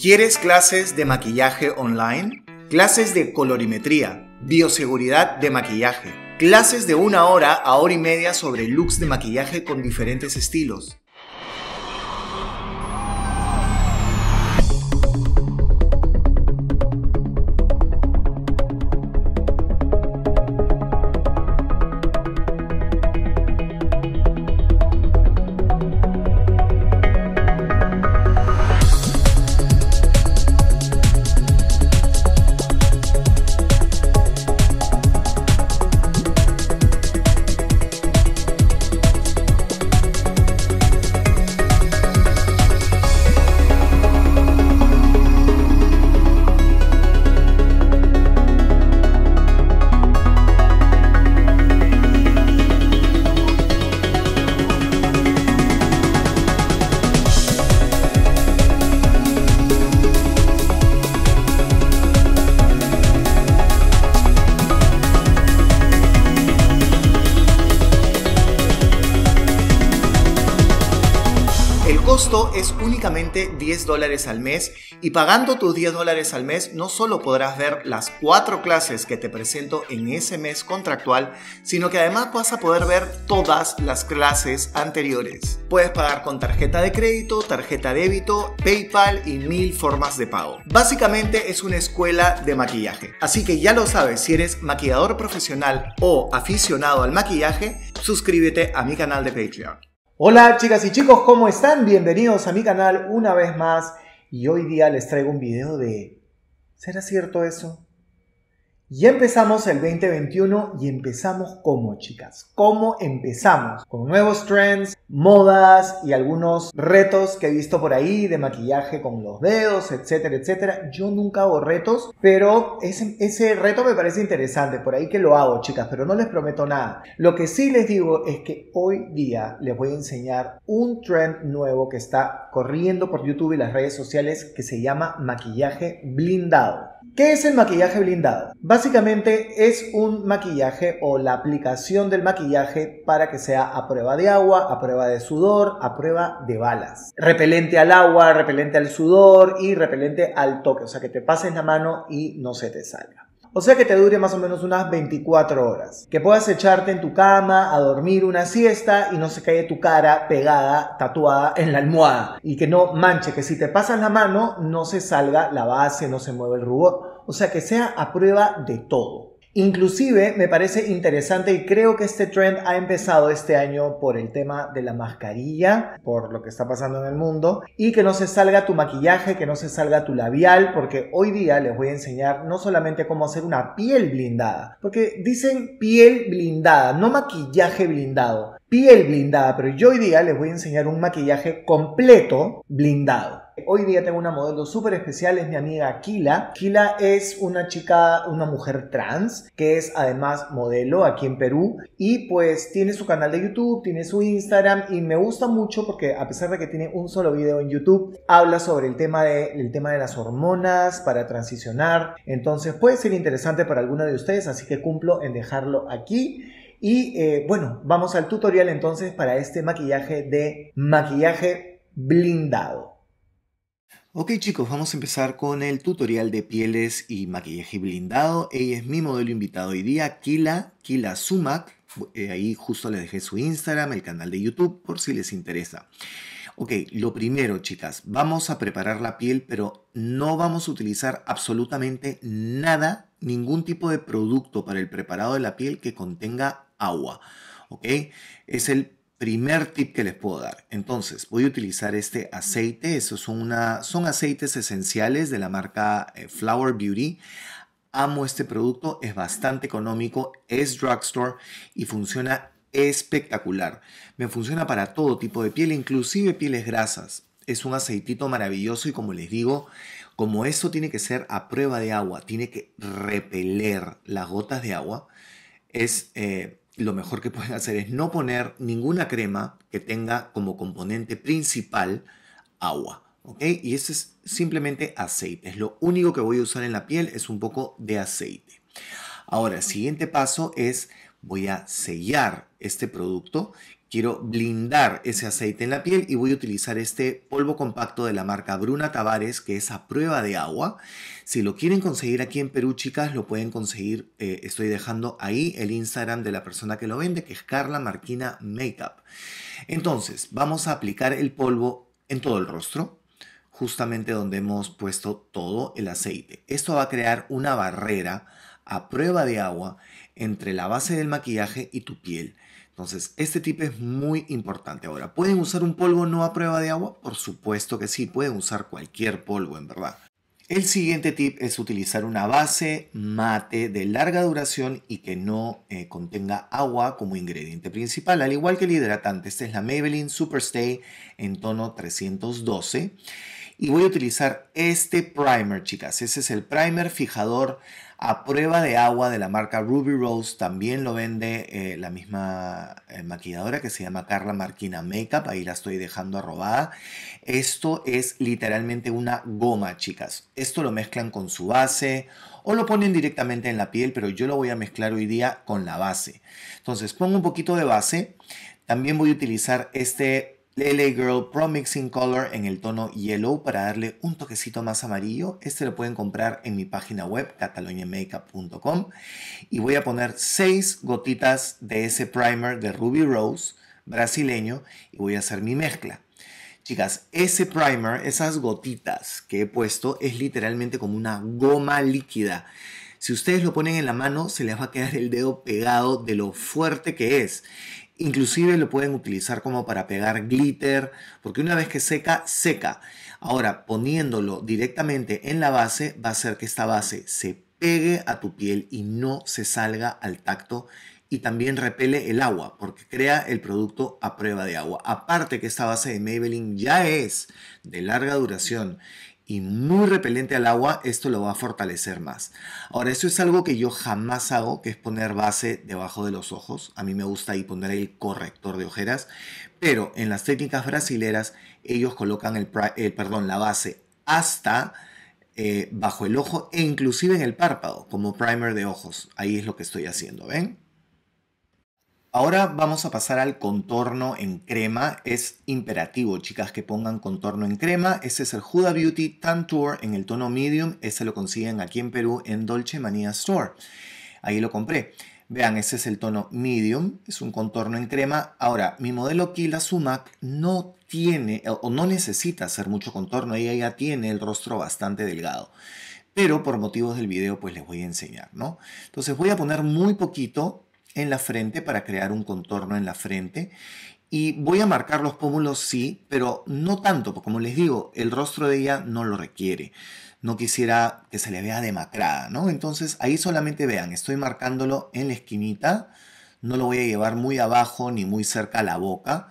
¿Quieres clases de maquillaje online? Clases de colorimetría, bioseguridad de maquillaje, clases de una hora a hora y media sobre looks de maquillaje con diferentes estilos, 10 dólares al mes y pagando tus 10 dólares al mes no solo podrás ver las cuatro clases que te presento en ese mes contractual, sino que además vas a poder ver todas las clases anteriores. Puedes pagar con tarjeta de crédito, tarjeta débito, PayPal y mil formas de pago. Básicamente es una escuela de maquillaje. Así que ya lo sabes, si eres maquillador profesional o aficionado al maquillaje, suscríbete a mi canal de Patreon. Hola chicas y chicos, ¿cómo están? Bienvenidos a mi canal una vez más y hoy día les traigo un video de ¿Será cierto eso? Y empezamos el 2021 y empezamos como, chicas. ¿Cómo empezamos? Con nuevos trends, modas y algunos retos que he visto por ahí de maquillaje con los dedos, etcétera, etcétera. Yo nunca hago retos, pero ese, ese reto me parece interesante. Por ahí que lo hago, chicas, pero no les prometo nada. Lo que sí les digo es que hoy día les voy a enseñar un trend nuevo que está corriendo por YouTube y las redes sociales que se llama maquillaje blindado. ¿Qué es el maquillaje blindado? Básicamente es un maquillaje o la aplicación del maquillaje para que sea a prueba de agua, a prueba de sudor, a prueba de balas. Repelente al agua, repelente al sudor y repelente al toque, o sea que te pases la mano y no se te salga. O sea que te dure más o menos unas 24 horas. Que puedas echarte en tu cama a dormir una siesta y no se caiga tu cara pegada, tatuada en la almohada. Y que no manche, que si te pasas la mano no se salga la base, no se mueve el rubor o sea que sea a prueba de todo. Inclusive me parece interesante y creo que este trend ha empezado este año por el tema de la mascarilla, por lo que está pasando en el mundo, y que no se salga tu maquillaje, que no se salga tu labial, porque hoy día les voy a enseñar no solamente cómo hacer una piel blindada, porque dicen piel blindada, no maquillaje blindado, piel blindada, pero yo hoy día les voy a enseñar un maquillaje completo blindado. Hoy día tengo una modelo súper especial, es mi amiga Kila. Kila es una chica, una mujer trans, que es además modelo aquí en Perú. Y pues tiene su canal de YouTube, tiene su Instagram y me gusta mucho porque a pesar de que tiene un solo video en YouTube, habla sobre el tema de, tema de las hormonas para transicionar. Entonces puede ser interesante para alguno de ustedes, así que cumplo en dejarlo aquí. Y eh, bueno, vamos al tutorial entonces para este maquillaje de maquillaje blindado. Ok chicos, vamos a empezar con el tutorial de pieles y maquillaje blindado. Ella es mi modelo invitado hoy día, Kila, Kila Sumac. Eh, ahí justo les dejé su Instagram, el canal de YouTube, por si les interesa. Ok, lo primero chicas, vamos a preparar la piel, pero no vamos a utilizar absolutamente nada, ningún tipo de producto para el preparado de la piel que contenga agua. ¿ok? Es el primer tip que les puedo dar. Entonces, voy a utilizar este aceite. Esos son, una, son aceites esenciales de la marca eh, Flower Beauty. Amo este producto, es bastante económico, es drugstore y funciona espectacular. Me funciona para todo tipo de piel, inclusive pieles grasas. Es un aceitito maravilloso y como les digo, como esto tiene que ser a prueba de agua, tiene que repeler las gotas de agua, es... Eh, lo mejor que pueden hacer es no poner ninguna crema que tenga como componente principal agua. Y eso es simplemente aceite. Es lo único que voy a usar en la piel, es un poco de aceite. Ahora, siguiente paso es voy a sellar este producto quiero blindar ese aceite en la piel y voy a utilizar este polvo compacto de la marca Bruna Tavares, que es a prueba de agua. Si lo quieren conseguir aquí en Perú, chicas, lo pueden conseguir. Eh, estoy dejando ahí el Instagram de la persona que lo vende, que es Carla Marquina Makeup. Entonces, vamos a aplicar el polvo en todo el rostro, justamente donde hemos puesto todo el aceite. Esto va a crear una barrera a prueba de agua entre la base del maquillaje y tu piel. Entonces, este tip es muy importante. Ahora, ¿pueden usar un polvo no a prueba de agua? Por supuesto que sí, pueden usar cualquier polvo, en verdad. El siguiente tip es utilizar una base mate de larga duración y que no eh, contenga agua como ingrediente principal, al igual que el hidratante. Esta es la Maybelline Superstay en tono 312. Y voy a utilizar este primer, chicas. Ese es el primer fijador a prueba de agua de la marca Ruby Rose. También lo vende eh, la misma eh, maquilladora que se llama Carla Marquina Makeup. Ahí la estoy dejando arrobada. Esto es literalmente una goma, chicas. Esto lo mezclan con su base o lo ponen directamente en la piel, pero yo lo voy a mezclar hoy día con la base. Entonces pongo un poquito de base. También voy a utilizar este Lele Girl Pro Mixing Color en el tono yellow para darle un toquecito más amarillo. Este lo pueden comprar en mi página web cataloniamakeup.com y voy a poner 6 gotitas de ese primer de Ruby Rose brasileño y voy a hacer mi mezcla. Chicas, ese primer, esas gotitas que he puesto es literalmente como una goma líquida. Si ustedes lo ponen en la mano, se les va a quedar el dedo pegado de lo fuerte que es. Inclusive lo pueden utilizar como para pegar glitter, porque una vez que seca, seca. Ahora, poniéndolo directamente en la base, va a hacer que esta base se pegue a tu piel y no se salga al tacto y también repele el agua porque crea el producto a prueba de agua. Aparte que esta base de Maybelline ya es de larga duración y muy repelente al agua, esto lo va a fortalecer más. Ahora, eso es algo que yo jamás hago, que es poner base debajo de los ojos. A mí me gusta ahí poner el corrector de ojeras, pero en las técnicas brasileras ellos colocan el, eh, perdón, la base hasta eh, bajo el ojo e inclusive en el párpado como primer de ojos. Ahí es lo que estoy haciendo, ¿ven? Ahora vamos a pasar al contorno en crema. Es imperativo, chicas, que pongan contorno en crema. Este es el Huda Beauty Tan en el tono medium. Este lo consiguen aquí en Perú en Dolce Manía Store. Ahí lo compré. Vean, ese es el tono medium, es un contorno en crema. Ahora, mi modelo Kila Sumac no tiene o no necesita hacer mucho contorno, ella ya tiene el rostro bastante delgado. Pero por motivos del video, pues les voy a enseñar, ¿no? Entonces voy a poner muy poquito en la frente para crear un contorno en la frente. Y voy a marcar los pómulos, sí, pero no tanto, porque como les digo, el rostro de ella no lo requiere. No quisiera que se le vea demacrada, ¿no? Entonces ahí solamente vean, estoy marcándolo en la esquinita, no lo voy a llevar muy abajo ni muy cerca a la boca.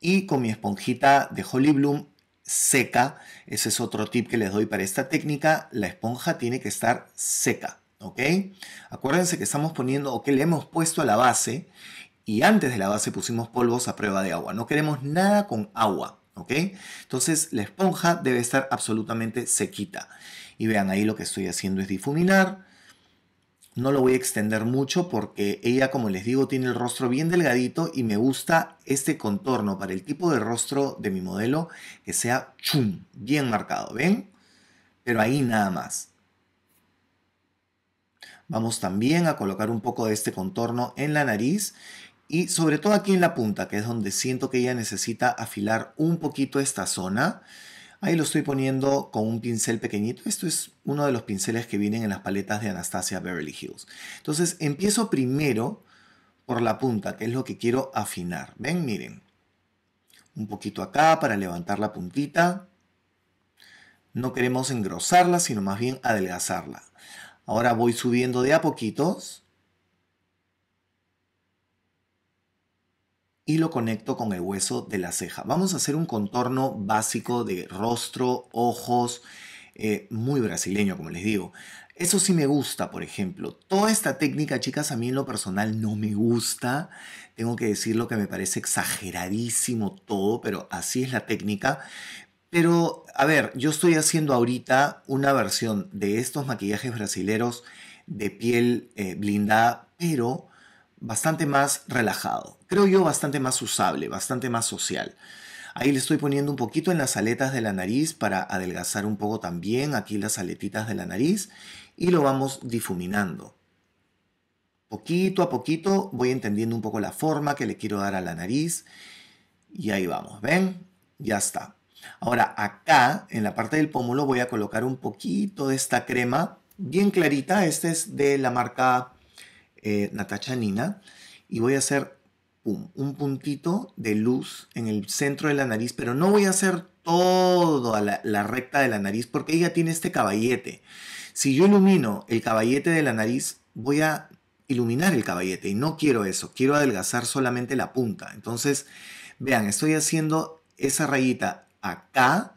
Y con mi esponjita de Holly Bloom seca, ese es otro tip que les doy para esta técnica, la esponja tiene que estar seca, ¿ok? Acuérdense que estamos poniendo o que le hemos puesto a la base y antes de la base pusimos polvos a prueba de agua. No queremos nada con agua, ¿ok? Entonces la esponja debe estar absolutamente sequita. Y vean, ahí lo que estoy haciendo es difuminar. No lo voy a extender mucho porque ella, como les digo, tiene el rostro bien delgadito y me gusta este contorno para el tipo de rostro de mi modelo que sea chum, bien marcado, ¿ven? Pero ahí nada más. Vamos también a colocar un poco de este contorno en la nariz y sobre todo aquí en la punta, que es donde siento que ella necesita afilar un poquito esta zona. Ahí lo estoy poniendo con un pincel pequeñito. Esto es uno de los pinceles que vienen en las paletas de Anastasia Beverly Hills. Entonces empiezo primero por la punta, que es lo que quiero afinar. Ven, miren. Un poquito acá para levantar la puntita. No queremos engrosarla, sino más bien adelgazarla. Ahora voy subiendo de a poquitos. Y lo conecto con el hueso de la ceja. Vamos a hacer un contorno básico de rostro, ojos, eh, muy brasileño, como les digo. Eso sí me gusta, por ejemplo. Toda esta técnica, chicas, a mí en lo personal no me gusta. Tengo que decirlo que me parece exageradísimo todo, pero así es la técnica. Pero, a ver, yo estoy haciendo ahorita una versión de estos maquillajes brasileros de piel eh, blindada, pero bastante más relajado. Creo yo bastante más usable, bastante más social. Ahí le estoy poniendo un poquito en las aletas de la nariz para adelgazar un poco también, aquí las aletitas de la nariz, y lo vamos difuminando. Poquito a poquito voy entendiendo un poco la forma que le quiero dar a la nariz y ahí vamos, ¿ven? Ya está. Ahora, acá en la parte del pómulo voy a colocar un poquito de esta crema bien clarita. Esta es de la marca eh, Natacha Nina. Y voy a hacer un puntito de luz en el centro de la nariz, pero no voy a hacer toda la, la recta de la nariz porque ella tiene este caballete. Si yo ilumino el caballete de la nariz, voy a iluminar el caballete y no quiero eso, quiero adelgazar solamente la punta. Entonces, vean, estoy haciendo esa rayita acá,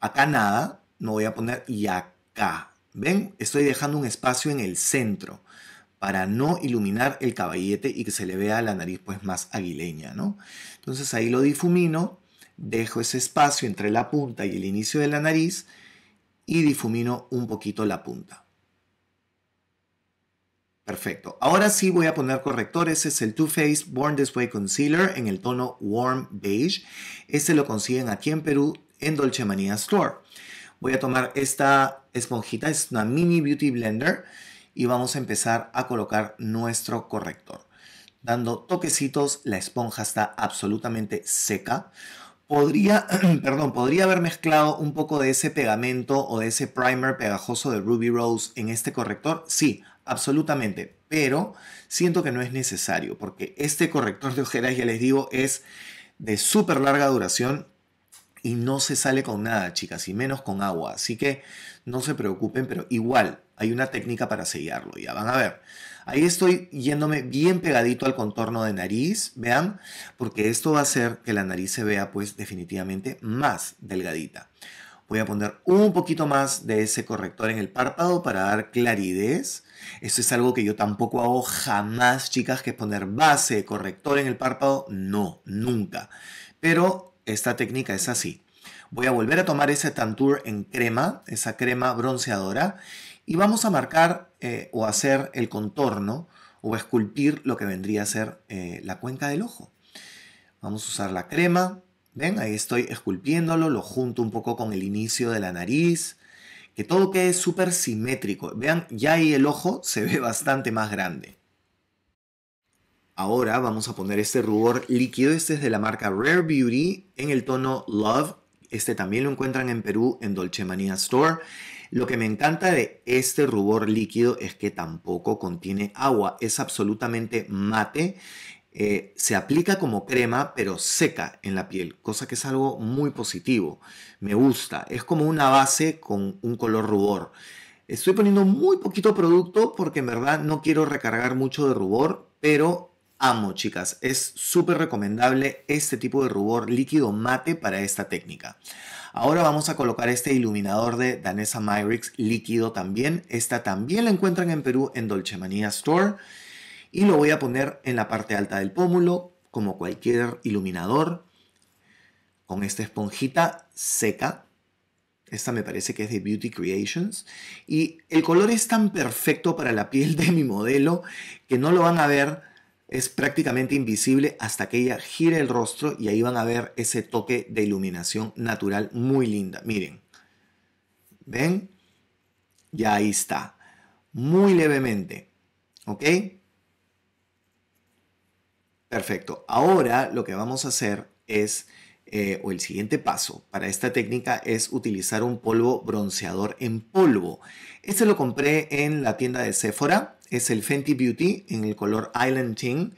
acá nada, no voy a poner y acá. ¿Ven? Estoy dejando un espacio en el centro para no iluminar el caballete y que se le vea la nariz pues más aguileña, ¿no? Entonces ahí lo difumino, dejo ese espacio entre la punta y el inicio de la nariz y difumino un poquito la punta. Perfecto. Ahora sí voy a poner corrector. Ese es el Too Faced Born This Way Concealer en el tono Warm Beige. Este lo consiguen aquí en Perú en Dolce Manía Store. Voy a tomar esta esponjita, es una mini beauty blender y vamos a empezar a colocar nuestro corrector. Dando toquecitos, la esponja está absolutamente seca. Podría, perdón, podría haber mezclado un poco de ese pegamento o de ese primer pegajoso de Ruby Rose en este corrector. Sí, absolutamente, pero siento que no es necesario, porque este corrector de ojeras, ya les digo, es de súper larga duración y no se sale con nada, chicas, y menos con agua. Así que no se preocupen, pero igual hay una técnica para sellarlo, ya van a ver. Ahí estoy yéndome bien pegadito al contorno de nariz, vean, porque esto va a hacer que la nariz se vea pues definitivamente más delgadita. Voy a poner un poquito más de ese corrector en el párpado para dar claridad. Eso es algo que yo tampoco hago jamás, chicas, que es poner base, corrector en el párpado. No, nunca. Pero esta técnica es así. Voy a volver a tomar ese Tantour en crema, esa crema bronceadora, y vamos a marcar eh, o hacer el contorno o esculpir lo que vendría a ser eh, la cuenca del ojo. Vamos a usar la crema, ¿Ven? Ahí estoy esculpiéndolo, lo junto un poco con el inicio de la nariz, que todo quede súper simétrico. Vean, ya ahí el ojo se ve bastante más grande. Ahora vamos a poner este rubor líquido, este es de la marca Rare Beauty, en el tono Love. Este también lo encuentran en Perú, en Dolce Manía Store. Lo que me encanta de este rubor líquido es que tampoco contiene agua, es absolutamente mate eh, se aplica como crema, pero seca en la piel, cosa que es algo muy positivo. Me gusta. Es como una base con un color rubor. Estoy poniendo muy poquito producto porque en verdad no quiero recargar mucho de rubor, pero amo, chicas. Es súper recomendable este tipo de rubor líquido mate para esta técnica. Ahora vamos a colocar este iluminador de Danesa Myricks líquido también. Esta también la encuentran en Perú en Dolce Manía Store y lo voy a poner en la parte alta del pómulo, como cualquier iluminador, con esta esponjita seca. Esta me parece que es de Beauty Creations. Y el color es tan perfecto para la piel de mi modelo que no lo van a ver, es prácticamente invisible hasta que ella gire el rostro y ahí van a ver ese toque de iluminación natural muy linda. Miren, ¿ven? Ya ahí está. Muy levemente, ¿ok? Perfecto. Ahora lo que vamos a hacer es, eh, o el siguiente paso para esta técnica es utilizar un polvo bronceador en polvo. Este lo compré en la tienda de Sephora. Es el Fenty Beauty en el color Island Teen.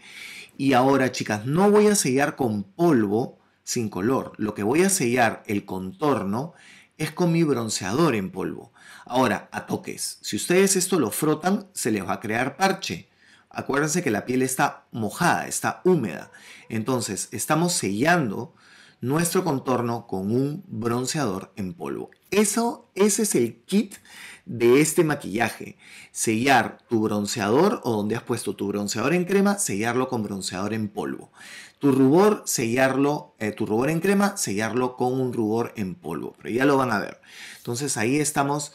Y ahora, chicas, no voy a sellar con polvo sin color. Lo que voy a sellar el contorno es con mi bronceador en polvo. Ahora, a toques. Si ustedes esto lo frotan, se les va a crear parche acuérdense que la piel está mojada, está húmeda. Entonces, estamos sellando nuestro contorno con un bronceador en polvo. Eso, ese es el kit de este maquillaje. Sellar tu bronceador o donde has puesto tu bronceador en crema, sellarlo con bronceador en polvo. Tu rubor, sellarlo, eh, tu rubor en crema, sellarlo con un rubor en polvo. Pero ya lo van a ver. Entonces ahí estamos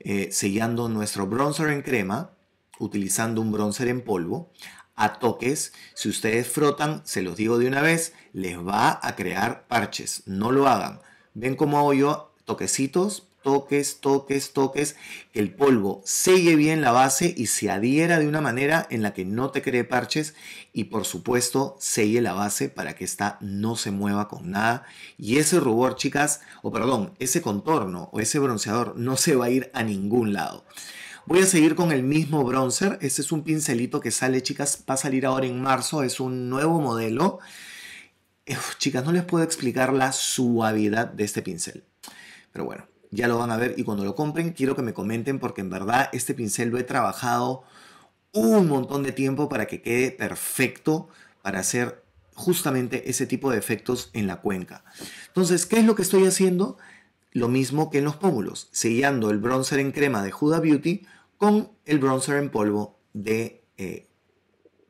eh, sellando nuestro bronzer en crema utilizando un bronzer en polvo a toques. Si ustedes frotan, se los digo de una vez, les va a crear parches. No lo hagan. Ven como hago yo toquecitos, toques, toques, toques. el polvo selle bien la base y se adhiera de una manera en la que no te cree parches. Y por supuesto, selle la base para que esta no se mueva con nada. Y ese rubor, chicas, o perdón, ese contorno o ese bronceador no se va a ir a ningún lado. Voy a seguir con el mismo bronzer. Este es un pincelito que sale, chicas. Va a salir ahora en marzo. Es un nuevo modelo. Eh, chicas, no les puedo explicar la suavidad de este pincel. Pero bueno, ya lo van a ver. Y cuando lo compren, quiero que me comenten porque en verdad este pincel lo he trabajado un montón de tiempo para que quede perfecto para hacer justamente ese tipo de efectos en la cuenca. Entonces, ¿qué es lo que estoy haciendo? Lo mismo que en los pómulos, sellando el bronzer en crema de Huda Beauty con el bronzer en polvo de eh,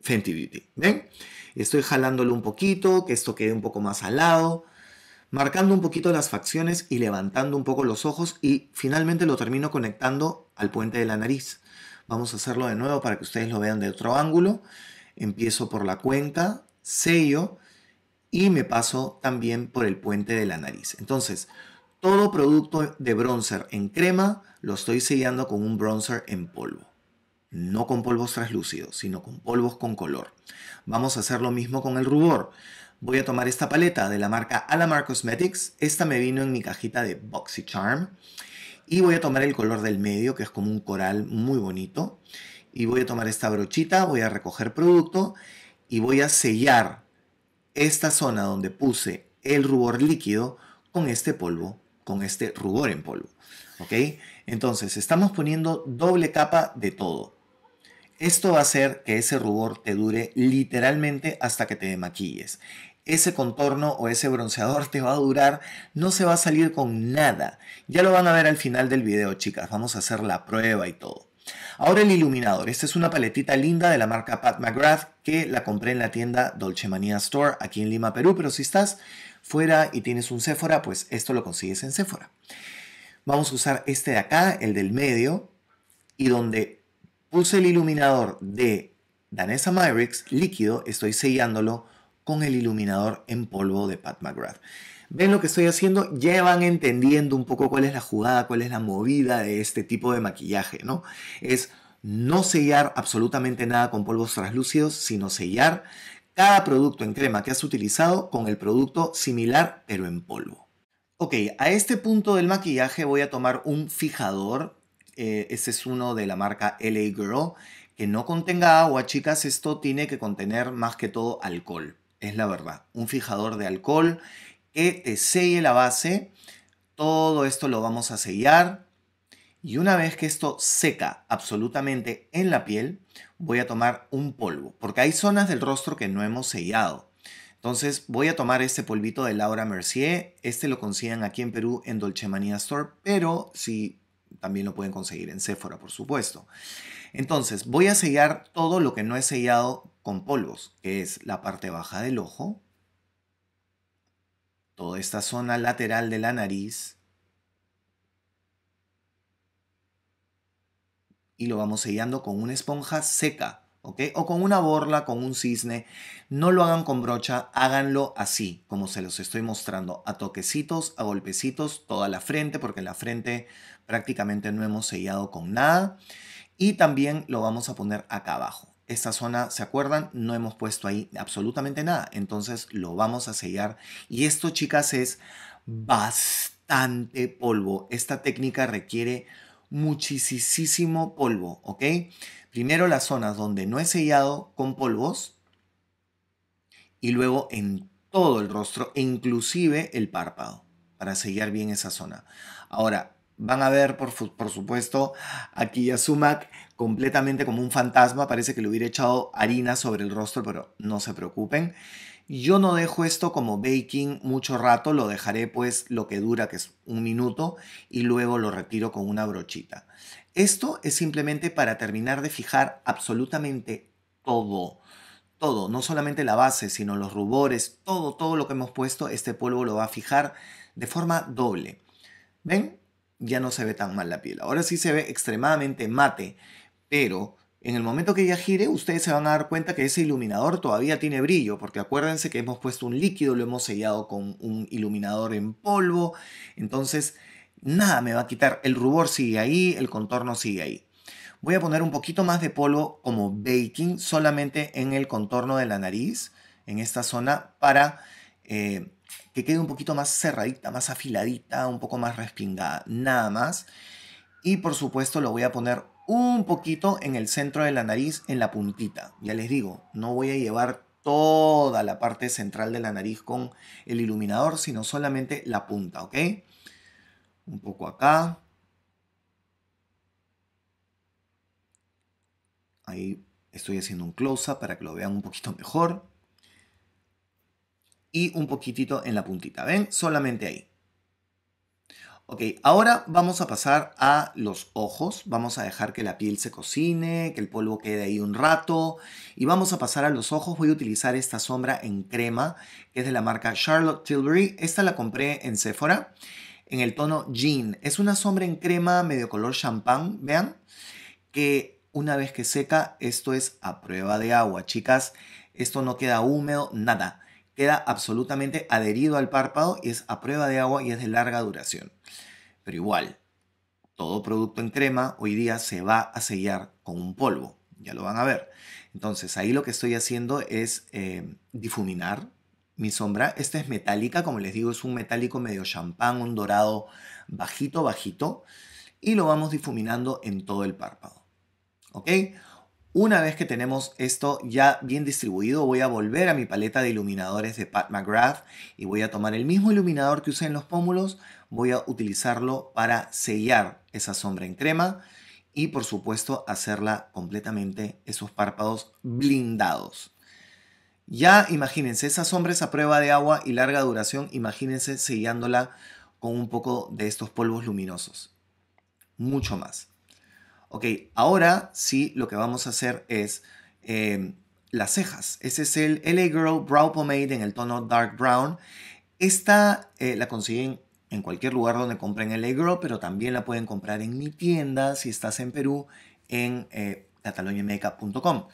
Fenty Beauty. ¿Ven? Estoy jalándolo un poquito, que esto quede un poco más al lado, marcando un poquito las facciones y levantando un poco los ojos y finalmente lo termino conectando al puente de la nariz. Vamos a hacerlo de nuevo para que ustedes lo vean de otro ángulo. Empiezo por la cuenca, sello y me paso también por el puente de la nariz. Entonces, todo producto de bronzer en crema lo estoy sellando con un bronzer en polvo. No con polvos traslúcidos, sino con polvos con color. Vamos a hacer lo mismo con el rubor. Voy a tomar esta paleta de la marca Alamar Cosmetics. Esta me vino en mi cajita de BoxyCharm. Y voy a tomar el color del medio, que es como un coral muy bonito. Y voy a tomar esta brochita, voy a recoger producto y voy a sellar esta zona donde puse el rubor líquido con este polvo, con este rubor en polvo. ¿Ok? Entonces, estamos poniendo doble capa de todo. Esto va a hacer que ese rubor te dure literalmente hasta que te maquilles. Ese contorno o ese bronceador te va a durar, no se va a salir con nada. Ya lo van a ver al final del video, chicas. Vamos a hacer la prueba y todo. Ahora el iluminador. Esta es una paletita linda de la marca Pat McGrath que la compré en la tienda Dolce Manía Store aquí en Lima, Perú. Pero si estás fuera y tienes un Sephora, pues esto lo consigues en Sephora vamos a usar este de acá, el del medio, y donde puse el iluminador de Danessa Myricks líquido, estoy sellándolo con el iluminador en polvo de Pat McGrath. ¿Ven lo que estoy haciendo? Ya van entendiendo un poco cuál es la jugada, cuál es la movida de este tipo de maquillaje, ¿no? Es no sellar absolutamente nada con polvos translúcidos, sino sellar cada producto en crema que has utilizado con el producto similar pero en polvo. Ok, a este punto del maquillaje voy a tomar un fijador. Eh, ese es uno de la marca LA Girl. Que no contenga agua, chicas, esto tiene que contener más que todo alcohol. Es la verdad. Un fijador de alcohol que te selle la base. Todo esto lo vamos a sellar. Y una vez que esto seca absolutamente en la piel, voy a tomar un polvo. Porque hay zonas del rostro que no hemos sellado. Entonces voy a tomar este polvito de Laura Mercier. Este lo consiguen aquí en Perú en Dolce Manía Store, pero sí también lo pueden conseguir en Sephora, por supuesto. Entonces voy a sellar todo lo que no he sellado con polvos, que es la parte baja del ojo, toda esta zona lateral de la nariz, y lo vamos sellando con una esponja seca o con una borla, con un cisne. No lo hagan con brocha, háganlo así, como se los estoy mostrando, a toquecitos, a golpecitos, toda la frente, porque la frente prácticamente no hemos sellado con nada. Y también lo vamos a poner acá abajo. Esta zona, ¿se acuerdan? No hemos puesto ahí absolutamente nada. Entonces lo vamos a sellar. Y esto, chicas, es bastante polvo. Esta técnica requiere muchísimo polvo, ¿ok? Primero las zonas donde no he sellado con polvos y luego en todo el rostro, inclusive el párpado, para sellar bien esa zona. Ahora, Van a ver, por, supuesto, aquí a Sumac completamente como un fantasma. Parece que le hubiera echado harina sobre el rostro, pero no se preocupen. Yo no dejo esto como baking mucho rato, lo dejaré pues lo que dura, que es un minuto, y luego lo retiro con una brochita. Esto es simplemente para terminar de fijar absolutamente todo todo, no solamente la base, sino los rubores, todo, todo lo que hemos puesto, este polvo lo va a fijar de forma doble. ¿Ven? ya no se ve tan mal la piel. Ahora sí se ve extremadamente mate, pero en el momento que ya gire, ustedes se van a dar cuenta que ese iluminador todavía tiene brillo, porque acuérdense que hemos puesto un líquido, lo hemos sellado con un iluminador en polvo, entonces nada me va a quitar, el rubor sigue ahí, el contorno sigue ahí. Voy a poner un poquito más de polvo como baking solamente en el contorno de la nariz, en esta zona, para eh, que quede un poquito más cerradita, más afiladita, un poco más respingada, nada más. Y por supuesto lo voy a poner un poquito en el centro de la nariz, en la puntita. Ya les digo, no voy a llevar toda la parte central de la nariz con el iluminador, sino solamente la punta, ¿ok? Un poco acá. Ahí estoy haciendo un close-up para que lo vean un poquito mejor y un poquitito en la puntita, ¿ven? Solamente ahí. Ok, ahora vamos a pasar a los ojos, vamos a dejar que la piel se cocine, que el polvo quede ahí un rato y vamos a pasar a los ojos, voy a utilizar esta sombra en crema que es de la marca Charlotte Tilbury, esta la compré en Sephora en el tono Jean, es una sombra en crema medio color champán, vean, que una vez que seca esto es a prueba de agua, chicas, esto no queda húmedo, nada queda absolutamente adherido al párpado, y es a prueba de agua y es de larga duración. Pero igual, todo producto en crema hoy día se va a sellar con un polvo, ya lo van a ver. Entonces ahí lo que estoy haciendo es eh, difuminar mi sombra. Esta es metálica, como les digo, es un metálico medio champán, un dorado bajito, bajito. Y lo vamos difuminando en todo el párpado. ¿Ok? Una vez que tenemos esto ya bien distribuido, voy a volver a mi paleta de iluminadores de Pat McGrath y voy a tomar el mismo iluminador que usé en los pómulos, voy a utilizarlo para sellar esa sombra en crema y por supuesto hacerla completamente esos párpados blindados. Ya imagínense, esa sombra es a prueba de agua y larga duración, imagínense sellándola con un poco de estos polvos luminosos. Mucho más. Ok, ahora sí lo que vamos a hacer es em, las cejas. Ese es el LA Girl Brow Pomade en el tono Dark Brown. Esta eh, la consiguen en cualquier lugar donde compren LA Girl, pero también la pueden comprar en mi tienda si estás en Perú en eh, cataloniamakeup.com.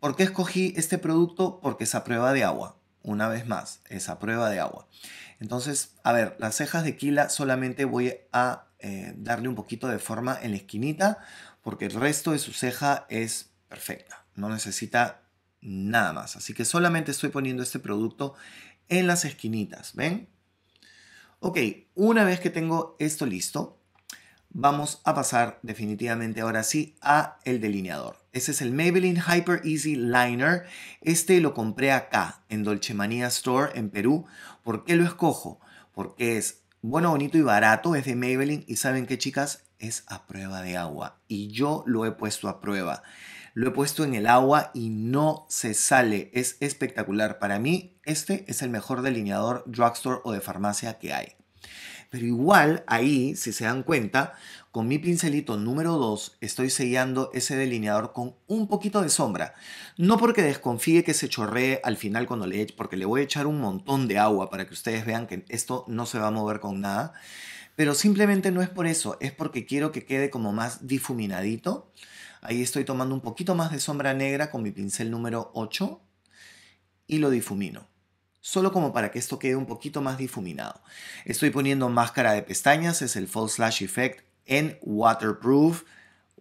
¿Por qué escogí este producto? Porque es a prueba de agua. Una vez más, es a prueba de agua. Entonces, a ver, las cejas de Kila solamente voy a eh, darle un poquito de forma en la esquinita porque el resto de su ceja es perfecta, no necesita nada más. Así que solamente estoy poniendo este producto en las esquinitas, ¿ven? Ok, una vez que tengo esto listo, vamos a pasar definitivamente ahora sí a el delineador. Ese es el Maybelline Hyper Easy Liner. Este lo compré acá en Dolce Manía Store en Perú. ¿Por qué lo escojo? Porque es bueno, bonito y barato es de Maybelline y saben que chicas es a prueba de agua y yo lo he puesto a prueba. Lo he puesto en el agua y no se sale, es espectacular. Para mí este es el mejor delineador drugstore o de farmacia que hay. Pero igual ahí, si se dan cuenta, con mi pincelito número 2 estoy sellando ese delineador con un poquito de sombra. No porque desconfíe que se chorree al final cuando le eche, porque le voy a echar un montón de agua para que ustedes vean que esto no se va a mover con nada. Pero simplemente no es por eso, es porque quiero que quede como más difuminadito. Ahí estoy tomando un poquito más de sombra negra con mi pincel número 8 y lo difumino solo como para que esto quede un poquito más difuminado. Estoy poniendo máscara de pestañas, es el False Slash Effect en Waterproof.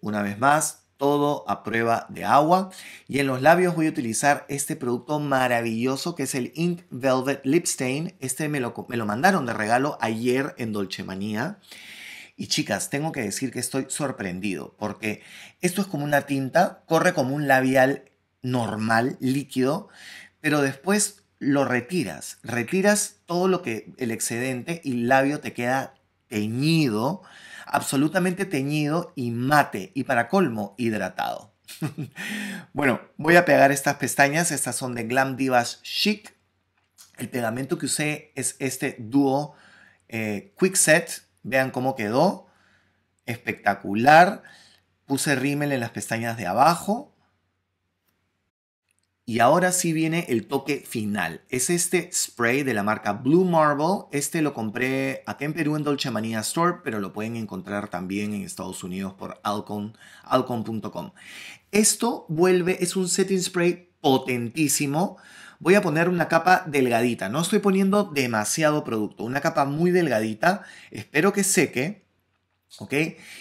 Una vez más, todo a prueba de agua. Y en los labios voy a utilizar este producto maravilloso que es el Ink Velvet Lip Stain. Este me lo, me lo mandaron de regalo ayer en Dolce Manía. Y chicas, tengo que decir que estoy sorprendido porque esto es como una tinta, corre como un labial normal, líquido, pero después lo retiras, retiras todo lo que el excedente y el labio te queda teñido, absolutamente teñido y mate y para colmo hidratado. bueno, voy a pegar estas pestañas, estas son de Glam Divas Chic. El pegamento que usé es este Duo eh, Quick Set, vean cómo quedó, espectacular. Puse rímel en las pestañas de abajo, y ahora sí viene el toque final. Es este spray de la marca Blue Marble. Este lo compré aquí en Perú en Dolce Manía Store, pero lo pueden encontrar también en Estados Unidos por Alcon, alcon.com. Esto vuelve, es un setting spray potentísimo. Voy a poner una capa delgadita. No estoy poniendo demasiado producto. Una capa muy delgadita. Espero que seque. ¿Ok?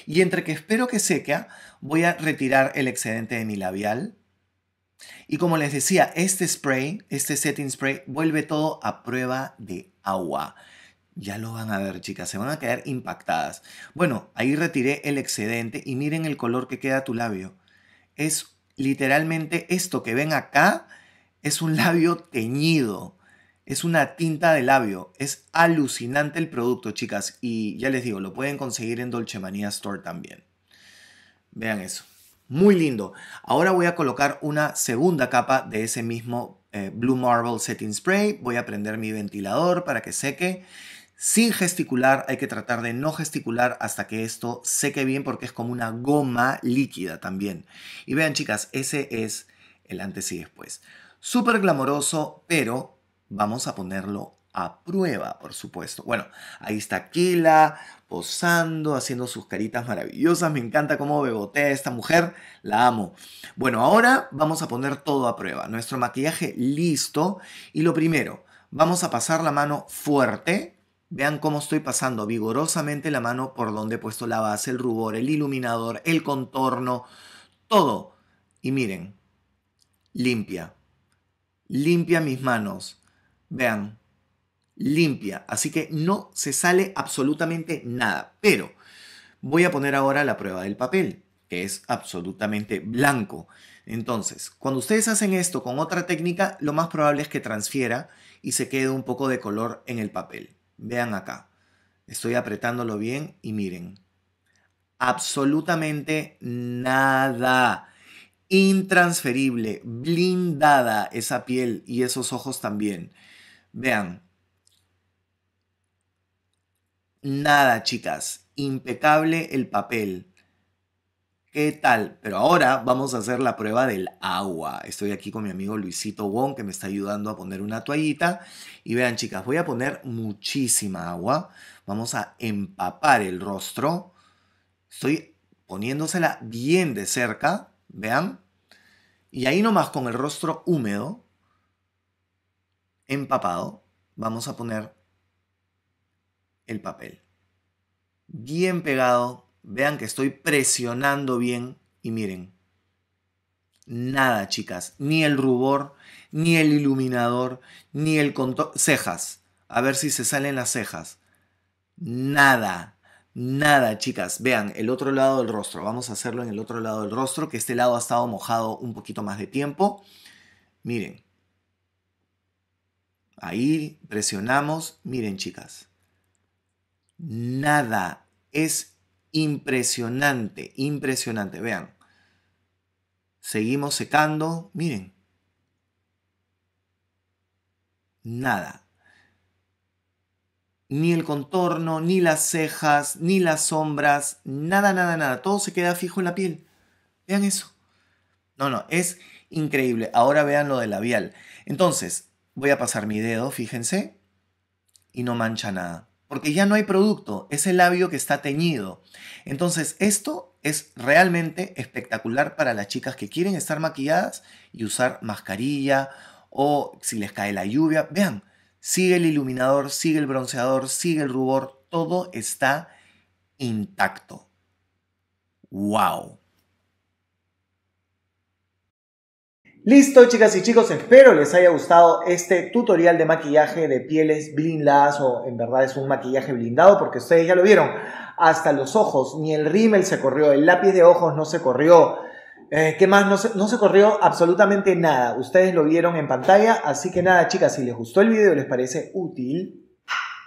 Y entre que espero que seque, voy a retirar el excedente de mi labial y como les decía, este spray, este setting spray, vuelve todo a prueba de agua. Ya lo van a ver, chicas, se van a quedar impactadas. Bueno, ahí retiré el excedente y miren el color que queda tu labio. Es literalmente esto que ven acá, es un labio teñido. Es una tinta de labio. Es alucinante el producto, chicas. Y ya les digo, lo pueden conseguir en Dolce Manía Store también. Vean eso. Muy lindo. Ahora voy a colocar una segunda capa de ese mismo eh, Blue Marble Setting Spray. Voy a prender mi ventilador para que seque. Sin gesticular, hay que tratar de no gesticular hasta que esto seque bien porque es como una goma líquida también. Y vean chicas, ese es el antes y después. Súper glamoroso, pero vamos a ponerlo a prueba, por supuesto. Bueno, ahí está Kila posando, haciendo sus caritas maravillosas. Me encanta cómo bebotea esta mujer, la amo. Bueno, ahora vamos a poner todo a prueba. Nuestro maquillaje listo. Y lo primero, vamos a pasar la mano fuerte. Vean cómo estoy pasando vigorosamente la mano por donde he puesto la base, el rubor, el iluminador, el contorno, todo. Y miren, limpia. Limpia mis manos. Vean, limpia, así que no se sale absolutamente nada. Pero voy a poner ahora la prueba del papel, que es absolutamente blanco. Entonces, cuando ustedes hacen esto con otra técnica, lo más probable es que transfiera y se quede un poco de color en el papel. Vean acá. Estoy apretándolo bien y miren. Absolutamente nada. Intransferible, blindada esa piel y esos ojos también. Vean, Nada, chicas. Impecable el papel. ¿Qué tal? Pero ahora vamos a hacer la prueba del agua. Estoy aquí con mi amigo Luisito Wong que me está ayudando a poner una toallita. Y vean chicas, voy a poner muchísima agua. Vamos a empapar el rostro. Estoy poniéndosela bien de cerca, vean. Y ahí nomás con el rostro húmedo, empapado, vamos a poner el papel. Bien pegado, vean que estoy presionando bien y miren, nada chicas, ni el rubor, ni el iluminador, ni el contorno, cejas, a ver si se salen las cejas, nada, Nada, chicas. Vean, el otro lado del rostro. Vamos a hacerlo en el otro lado del rostro, que este lado ha estado mojado un poquito más de tiempo. Miren. Ahí presionamos. Miren, chicas nada. Es impresionante, impresionante. Vean, seguimos secando, miren. Nada. Ni el contorno, ni las cejas, ni las sombras, nada, nada, nada. Todo se queda fijo en la piel. Vean eso. No, no, es increíble. Ahora vean lo del labial. Entonces, voy a pasar mi dedo, fíjense, y no mancha nada porque ya no hay producto, es el labio que está teñido. Entonces, esto es realmente espectacular para las chicas que quieren estar maquilladas y usar mascarilla o si les cae la lluvia. Vean, sigue el iluminador, sigue el bronceador, sigue el rubor, todo está intacto. ¡Wow! Listo chicas y chicos, espero les haya gustado este tutorial de maquillaje de pieles blindadas o en verdad es un maquillaje blindado porque ustedes ya lo vieron, hasta los ojos, ni el rímel se corrió, el lápiz de ojos no se corrió, eh, ¿qué más? No se, no se corrió absolutamente nada, ustedes lo vieron en pantalla, así que nada chicas, si les gustó el video les parece útil,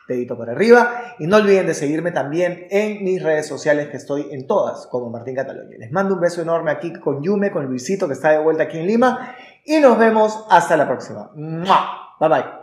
dedito por arriba. Y no olviden de seguirme también en mis redes sociales, que estoy en todas, como Martín Cataluña. Les mando un beso enorme aquí con Yume, con Luisito, que está de vuelta aquí en Lima. Y nos vemos hasta la próxima. Bye bye.